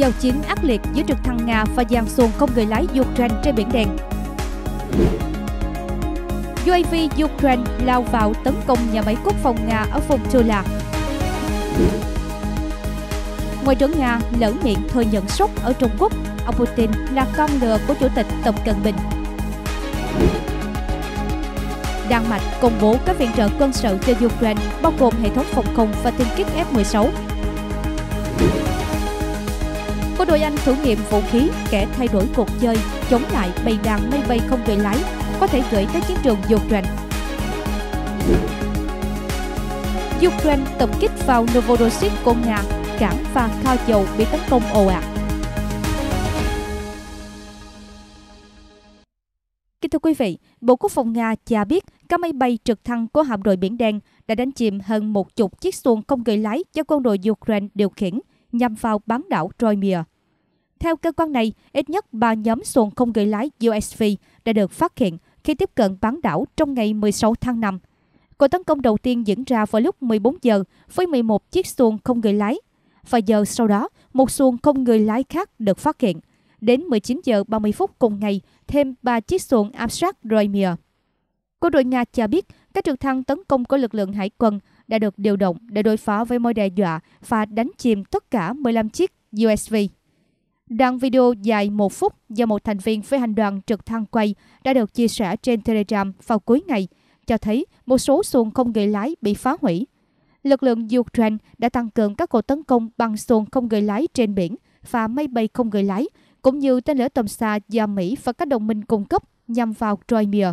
giao chiến ác liệt giữa trực thăng Nga và dàn xuồng không người lái Ukraine trên biển đen. UAV Ukraine lao vào tấn công nhà máy quốc phòng Nga ở vùng Tula. Ngoại trưởng Nga lỡ miệng thừa nhận sốc ở Trung Quốc, ông Putin là con lừa của Chủ tịch Tập Cận Bình. Đan Mạch công bố các viện trợ quân sự cho Ukraine, bao gồm hệ thống phòng không và tiêm kích F-16 Cô đội Anh thử nghiệm vũ khí kẻ thay đổi cuộc chơi, chống lại bầy đàn mây bay không người lái, có thể gửi tới chiến trường Ukraine. Ukraine tập kích vào Novorossiysk của Nga, cảng và kho dầu bị tấn công ồ ạt. Kính thưa quý vị, Bộ Quốc phòng Nga cho biết các máy bay trực thăng của hạm đội Biển Đen đã đánh chìm hơn một chục chiếc xuồng không người lái do quân đội Ukraine điều khiển nhằm vào bán đảo Crimea. Theo cơ quan này, ít nhất 3 nhóm xuồng không người lái USV đã được phát hiện khi tiếp cận bán đảo trong ngày 16 tháng 5. Cuộc tấn công đầu tiên diễn ra vào lúc 14 giờ với 11 chiếc xuồng không người lái. và giờ sau đó, một xuồng không người lái khác được phát hiện. Đến 19 giờ 30 phút cùng ngày, thêm 3 chiếc xuồng áp sát Roimia. Quân đội Nga cho biết các trực thăng tấn công của lực lượng hải quân đã được điều động để đối phó với mối đe dọa và đánh chìm tất cả 15 chiếc USV. Đoạn video dài 1 phút do một thành viên phi hành đoàn trực thăng quay đã được chia sẻ trên Telegram vào cuối ngày, cho thấy một số xuồng không người lái bị phá hủy. Lực lượng Ukraine đã tăng cường các cuộc tấn công bằng xuồng không người lái trên biển và máy bay không người lái, cũng như tên lửa tầm xa do Mỹ và các đồng minh cung cấp nhằm vào Crimea.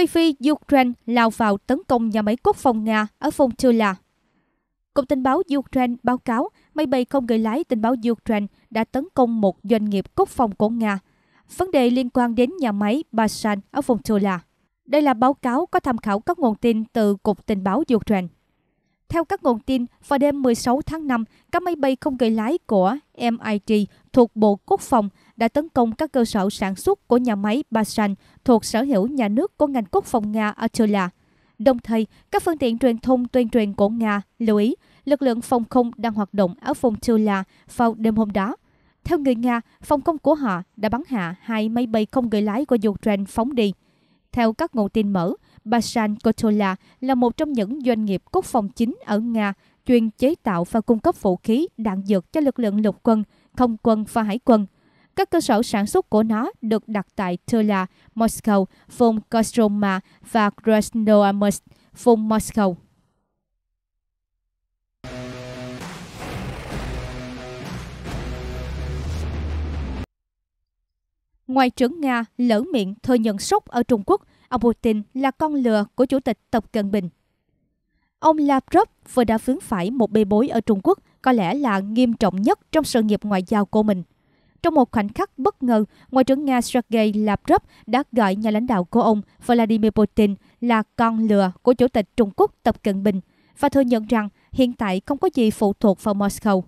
Tuy Phi, Ukraine lao vào tấn công nhà máy quốc phòng Nga ở vùng Tula. Cục tình báo Ukraine báo cáo máy bay không người lái tình báo Ukraine đã tấn công một doanh nghiệp quốc phòng của Nga. Vấn đề liên quan đến nhà máy Bashan ở vùng Tula. Đây là báo cáo có tham khảo các nguồn tin từ Cục tình báo Ukraine. Theo các nguồn tin, vào đêm 16 tháng 5, các máy bay không người lái của MIT thuộc Bộ Quốc phòng đã tấn công các cơ sở sản xuất của nhà máy Bashan thuộc sở hữu nhà nước của ngành quốc phòng Nga Artula. Đồng thời, các phương tiện truyền thông tuyên truyền của Nga lưu ý lực lượng phòng không đang hoạt động ở vùng Tula vào đêm hôm đó. Theo người Nga, phòng không của họ đã bắn hạ hai máy bay không người lái của Ukraine phóng đi. Theo các nguồn tin mở, Bashan Kotola là một trong những doanh nghiệp quốc phòng chính ở Nga chuyên chế tạo và cung cấp vũ khí, đạn dược cho lực lượng lục quân – không quân và hải quân. Các cơ sở sản xuất của nó được đặt tại Tula, Moscow, vùng Kostroma và Krasnoyarsk, vùng Moscow. Ngoại trưởng Nga lỡ miệng thừa nhận sốc ở Trung Quốc, ông Putin là con lừa của Chủ tịch Tập Cận Bình. Ông Lavrov vừa đã vướng phải một bê bối ở Trung Quốc có lẽ là nghiêm trọng nhất trong sự nghiệp ngoại giao của mình. Trong một khoảnh khắc bất ngờ, Ngoại trưởng Nga Sergei Lavrov đã gọi nhà lãnh đạo của ông Vladimir Putin là con lừa của Chủ tịch Trung Quốc Tập Cận Bình và thừa nhận rằng hiện tại không có gì phụ thuộc vào Moscow.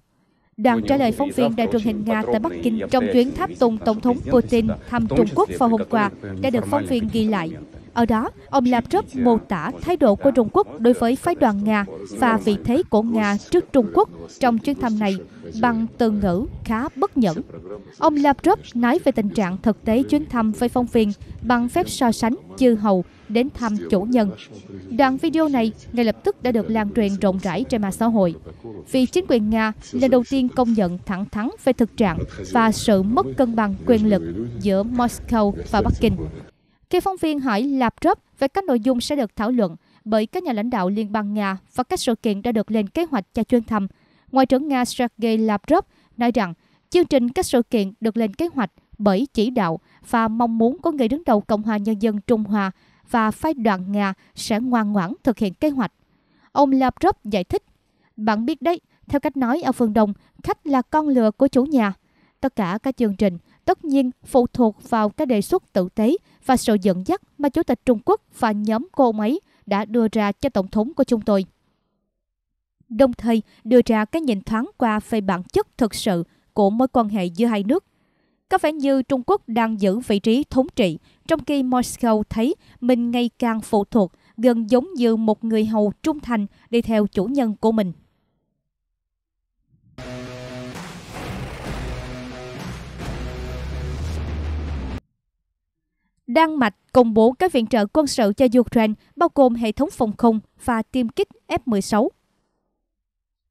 Đoàn trả lời phóng viên đài truyền hình Nga tại Bắc Kinh trong chuyến tháp tùng Tổng thống Putin thăm Trung Quốc vào hôm qua đã được phóng viên ghi lại. Ở đó, ông Lavrov mô tả thái độ của Trung Quốc đối với phái đoàn Nga và vị thế của Nga trước Trung Quốc trong chuyến thăm này bằng từ ngữ khá bất nhẫn. Ông Lavrov nói về tình trạng thực tế chuyến thăm với phong viên bằng phép so sánh chư hầu đến thăm chủ nhân. Đoạn video này ngay lập tức đã được lan truyền rộng rãi trên mạng xã hội. Vì chính quyền Nga lần đầu tiên công nhận thẳng thắn về thực trạng và sự mất cân bằng quyền lực giữa Moscow và Bắc Kinh. Khi phóng viên hỏi Lavrov về các nội dung sẽ được thảo luận bởi các nhà lãnh đạo Liên bang Nga và các sự kiện đã được lên kế hoạch cho chuyên thăm, Ngoại trưởng Nga Sergei Lavrov nói rằng chương trình các sự kiện được lên kế hoạch bởi chỉ đạo và mong muốn của người đứng đầu Cộng hòa Nhân dân Trung Hoa và phái đoàn Nga sẽ ngoan ngoãn thực hiện kế hoạch. Ông Lavrov giải thích, bạn biết đấy, theo cách nói ở phương Đông, khách là con lừa của chủ nhà. Tất cả các chương trình tất nhiên phụ thuộc vào các đề xuất tử tế và sự dẫn dắt mà Chủ tịch Trung Quốc và nhóm cô ấy đã đưa ra cho Tổng thống của chúng tôi. Đồng thời đưa ra cái nhìn thoáng qua về bản chất thực sự của mối quan hệ giữa hai nước. Có vẻ như Trung Quốc đang giữ vị trí thống trị, trong khi Moscow thấy mình ngày càng phụ thuộc, gần giống như một người hầu trung thành đi theo chủ nhân của mình. Đan Mạch công bố các viện trợ quân sự cho Ukraine, bao gồm hệ thống phòng không và tiêm kích F-16.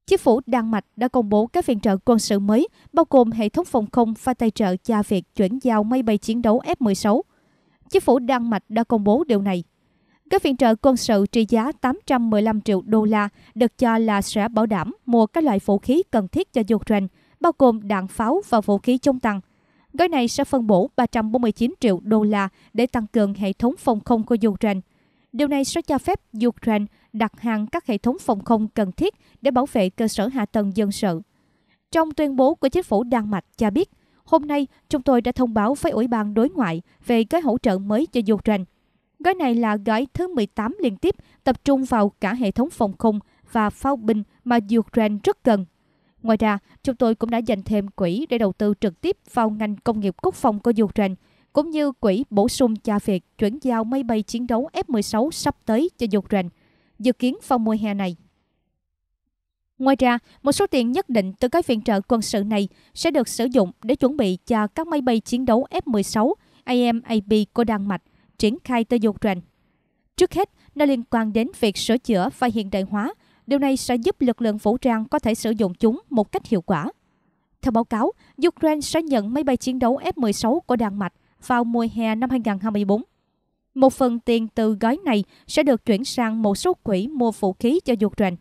Chính phủ Đan Mạch đã công bố các viện trợ quân sự mới, bao gồm hệ thống phòng không và tài trợ cho việc chuyển giao máy bay chiến đấu F-16. Chính phủ Đan Mạch đã công bố điều này. Các viện trợ quân sự trị giá 815 triệu đô la được cho là sẽ bảo đảm mua các loại vũ khí cần thiết cho Ukraine, bao gồm đạn pháo và vũ khí chống tăng – Gói này sẽ phân bổ 349 triệu đô la để tăng cường hệ thống phòng không của Ukraine. Điều này sẽ cho phép Ukraine đặt hàng các hệ thống phòng không cần thiết để bảo vệ cơ sở hạ tầng dân sự. Trong tuyên bố của chính phủ Đan Mạch cho biết, hôm nay chúng tôi đã thông báo với Ủy ban đối ngoại về gói hỗ trợ mới cho Ukraine. Gói này là gói thứ 18 liên tiếp tập trung vào cả hệ thống phòng không và pháo binh mà Ukraine rất cần Ngoài ra, chúng tôi cũng đã dành thêm quỹ để đầu tư trực tiếp vào ngành công nghiệp quốc phòng của Ukraine, cũng như quỹ bổ sung cho việc chuyển giao máy bay chiến đấu F-16 sắp tới cho Ukraine, dự kiến vào mùa hè này. Ngoài ra, một số tiền nhất định từ các viện trợ quân sự này sẽ được sử dụng để chuẩn bị cho các máy bay chiến đấu F-16 AMAB của Đan Mạch triển khai tới Ukraine. Trước hết, nó liên quan đến việc sửa chữa và hiện đại hóa Điều này sẽ giúp lực lượng vũ trang có thể sử dụng chúng một cách hiệu quả. Theo báo cáo, Ukraine sẽ nhận máy bay chiến đấu F-16 của Đan Mạch vào mùa hè năm 2024. Một phần tiền từ gói này sẽ được chuyển sang một số quỹ mua vũ khí cho Ukraine.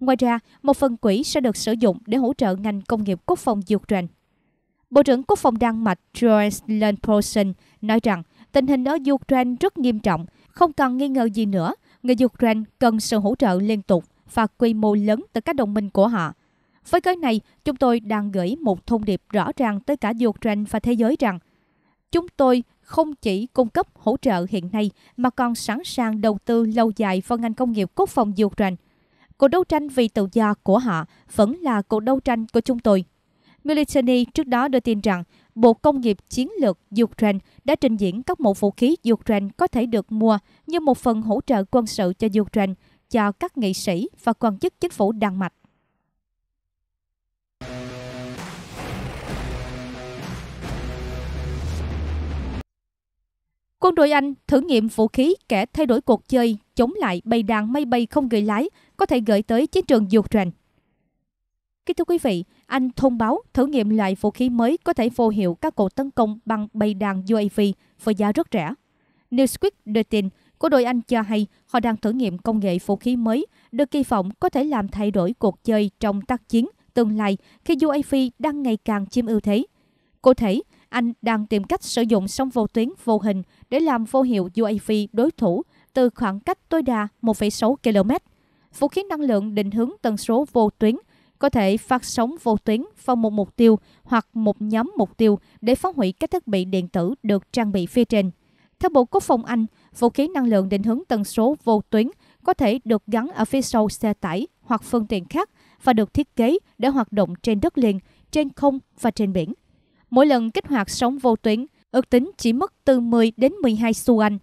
Ngoài ra, một phần quỹ sẽ được sử dụng để hỗ trợ ngành công nghiệp quốc phòng Ukraine. Bộ trưởng Quốc phòng Đan Mạch Joyce Lenposen nói rằng tình hình ở Ukraine rất nghiêm trọng, không cần nghi ngờ gì nữa, người Ukraine cần sự hỗ trợ liên tục và quy mô lớn từ các đồng minh của họ. Với cái này, chúng tôi đang gửi một thông điệp rõ ràng tới cả Ukraine và thế giới rằng chúng tôi không chỉ cung cấp hỗ trợ hiện nay mà còn sẵn sàng đầu tư lâu dài vào ngành công nghiệp quốc phòng Ukraine. Cuộc đấu tranh vì tự do của họ vẫn là cuộc đấu tranh của chúng tôi. Militany trước đó đưa tin rằng Bộ Công nghiệp Chiến lược Ukraine đã trình diễn các mẫu vũ khí Ukraine có thể được mua như một phần hỗ trợ quân sự cho Ukraine – cho các nghị sĩ và quan chức chính phủ Đan Mạch. Quân đội Anh thử nghiệm vũ khí kẻ thay đổi cuộc chơi chống lại bầy đàn máy bay không người lái có thể gửi tới chiến trường Ukraine. Kính thưa quý vị, Anh thông báo thử nghiệm loại vũ khí mới có thể vô hiệu các cuộc tấn công bằng bầy đàn UAV với giá rất rẻ. Newsweek đưa tin của đội Anh cho hay họ đang thử nghiệm công nghệ vũ khí mới, được kỳ vọng có thể làm thay đổi cuộc chơi trong tác chiến tương lai khi UAV đang ngày càng chiếm ưu thế. Cụ thể, Anh đang tìm cách sử dụng sóng vô tuyến vô hình để làm vô hiệu UAV đối thủ từ khoảng cách tối đa 1,6 km. Vũ khí năng lượng định hướng tần số vô tuyến có thể phát sóng vô tuyến vào một mục tiêu hoặc một nhóm mục tiêu để phá hủy các thiết bị điện tử được trang bị phía trên. Theo Bộ Quốc phòng Anh, vũ khí năng lượng định hướng tần số vô tuyến có thể được gắn ở phía sau xe tải hoặc phương tiện khác và được thiết kế để hoạt động trên đất liền, trên không và trên biển. Mỗi lần kích hoạt sóng vô tuyến, ước tính chỉ mất từ 10 đến 12 xu Anh,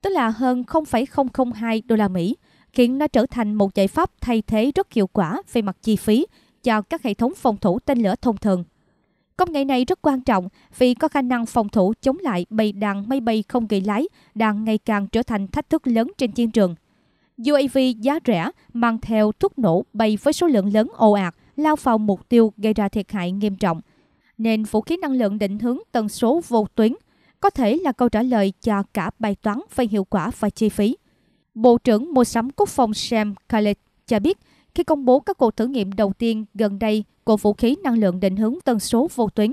tức là hơn 0,002 đô la Mỹ, khiến nó trở thành một giải pháp thay thế rất hiệu quả về mặt chi phí cho các hệ thống phòng thủ tên lửa thông thường. Công nghệ này rất quan trọng vì có khả năng phòng thủ chống lại bầy đàn máy bay không người lái đang ngày càng trở thành thách thức lớn trên chiến trường. UAV giá rẻ mang theo thuốc nổ bay với số lượng lớn ồ ạt lao vào mục tiêu gây ra thiệt hại nghiêm trọng. Nên vũ khí năng lượng định hướng tần số vô tuyến có thể là câu trả lời cho cả bài toán về hiệu quả và chi phí. Bộ trưởng mua sắm quốc phòng Sam Khaled cho biết khi công bố các cuộc thử nghiệm đầu tiên gần đây của vũ khí năng lượng định hướng tần số vô tuyến.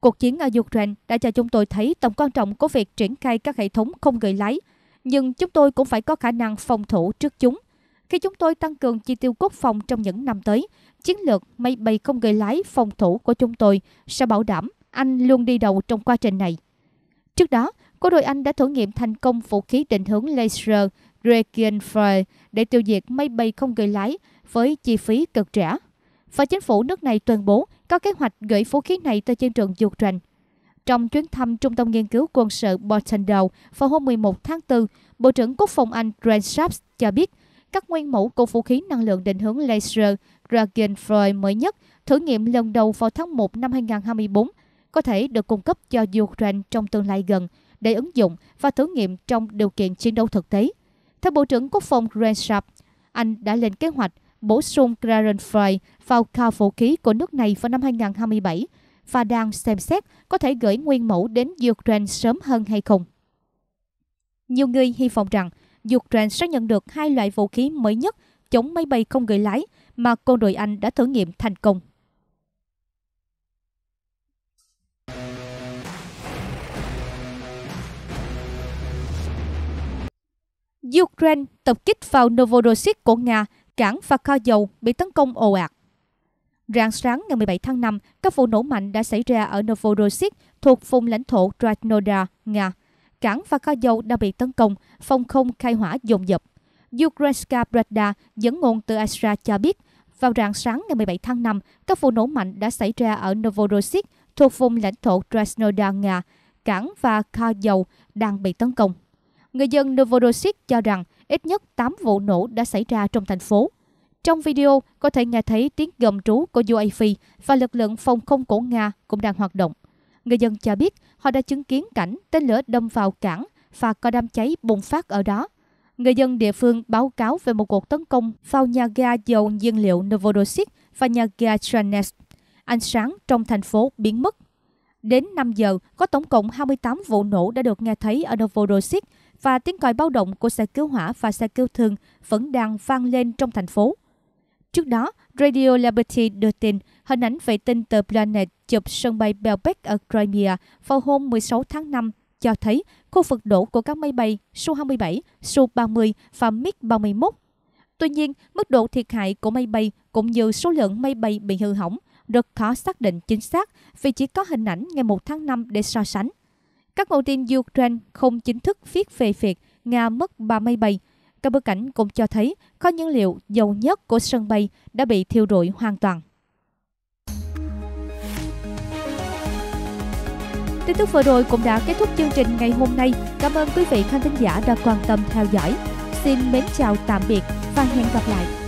Cuộc chiến ở Ukraine đã cho chúng tôi thấy tầm quan trọng của việc triển khai các hệ thống không người lái, nhưng chúng tôi cũng phải có khả năng phòng thủ trước chúng. Khi chúng tôi tăng cường chi tiêu quốc phòng trong những năm tới, chiến lược máy bay không người lái phòng thủ của chúng tôi sẽ bảo đảm Anh luôn đi đầu trong quá trình này. Trước đó, quân đội Anh đã thử nghiệm thành công vũ khí định hướng laser Dragonfire để tiêu diệt máy bay không người lái với chi phí cực rẻ và chính phủ nước này tuyên bố có kế hoạch gửi vũ khí này tới chiến trường Ukraine. Trong chuyến thăm Trung tâm Nghiên cứu Quân sự Portendale vào hôm 11 tháng 4, Bộ trưởng Quốc phòng Anh Grant Shapps cho biết các nguyên mẫu của vũ khí năng lượng định hướng laser Dragonfly mới nhất thử nghiệm lần đầu vào tháng 1 năm 2024 có thể được cung cấp cho Ukraine trong tương lai gần để ứng dụng và thử nghiệm trong điều kiện chiến đấu thực tế. Theo Bộ trưởng Quốc phòng Grant Sharp, Anh đã lên kế hoạch bổ sung Clarence vào kho vũ khí của nước này vào năm 2027 và đang xem xét có thể gửi nguyên mẫu đến Ukraine sớm hơn hay không. Nhiều người hy vọng rằng Ukraine sẽ nhận được hai loại vũ khí mới nhất chống máy bay không người lái mà quân đội Anh đã thử nghiệm thành công. Ukraine tập kích vào Novorossiysk của Nga cảng và kho dầu bị tấn công ồ ạt. Rạng sáng ngày 17 tháng 5, các vụ nổ mạnh đã xảy ra ở Novorossiysk thuộc vùng lãnh thổ Krasnodar, Nga. Cảng và kho dầu đã bị tấn công, phòng không khai hỏa dồn dập. Ukrainska Pravda dẫn nguồn từ Asra cho biết, vào rạng sáng ngày 17 tháng 5, các vụ nổ mạnh đã xảy ra ở Novorossiysk thuộc vùng lãnh thổ Krasnodar, Nga. Cảng và kho dầu đang bị tấn công. Người dân Novorossiysk cho rằng ít nhất 8 vụ nổ đã xảy ra trong thành phố. Trong video có thể nghe thấy tiếng gầm trú của UAV và lực lượng phòng không của Nga cũng đang hoạt động. Người dân cho biết họ đã chứng kiến cảnh tên lửa đâm vào cảng và có đám cháy bùng phát ở đó. Người dân địa phương báo cáo về một cuộc tấn công vào nhà ga dầu nhiên liệu Novodosik và nhà ga Tranest. Ánh sáng trong thành phố biến mất. Đến 5 giờ, có tổng cộng 28 vụ nổ đã được nghe thấy ở Novodosik và tiếng còi báo động của xe cứu hỏa và xe cứu thương vẫn đang vang lên trong thành phố. Trước đó, Radio Liberty đưa tin hình ảnh vệ tinh tờ Planet chụp sân bay Belbek ở Crimea vào hôm 16 tháng 5 cho thấy khu vực đổ của các máy bay Su-27, Su-30 và MiG-31. Tuy nhiên, mức độ thiệt hại của máy bay cũng như số lượng máy bay bị hư hỏng rất khó xác định chính xác vì chỉ có hình ảnh ngày 1 tháng 5 để so sánh. Các nguồn tin Ukraine không chính thức viết về việc Nga mất ba máy bay. Các bức ảnh cũng cho thấy kho nhiên liệu dầu nhất của sân bay đã bị thiêu rụi hoàn toàn. Tin tức vừa rồi cũng đã kết thúc chương trình ngày hôm nay. Cảm ơn quý vị khán thính giả đã quan tâm theo dõi. Xin mến chào tạm biệt và hẹn gặp lại.